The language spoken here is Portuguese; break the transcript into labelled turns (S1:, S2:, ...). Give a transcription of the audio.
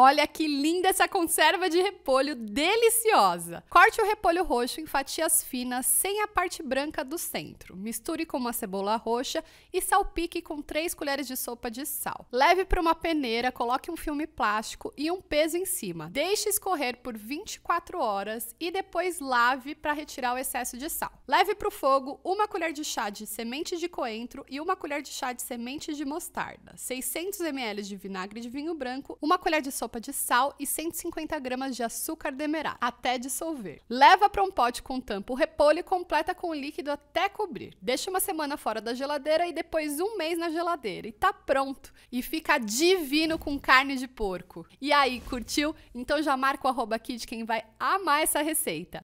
S1: Olha que linda essa conserva de repolho, deliciosa! Corte o repolho roxo em fatias finas, sem a parte branca do centro. Misture com uma cebola roxa e salpique com 3 colheres de sopa de sal. Leve para uma peneira, coloque um filme plástico e um peso em cima. Deixe escorrer por 24 horas e depois lave para retirar o excesso de sal. Leve para o fogo uma colher de chá de semente de coentro e uma colher de chá de semente de mostarda, 600 ml de vinagre de vinho branco, uma colher de sopa sopa de sal e 150 gramas de açúcar demerara, até dissolver. Leva para um pote com tampa o repolho e completa com o líquido até cobrir. Deixa uma semana fora da geladeira e depois um mês na geladeira e tá pronto. E fica divino com carne de porco. E aí, curtiu? Então já marca o arroba aqui de quem vai amar essa receita.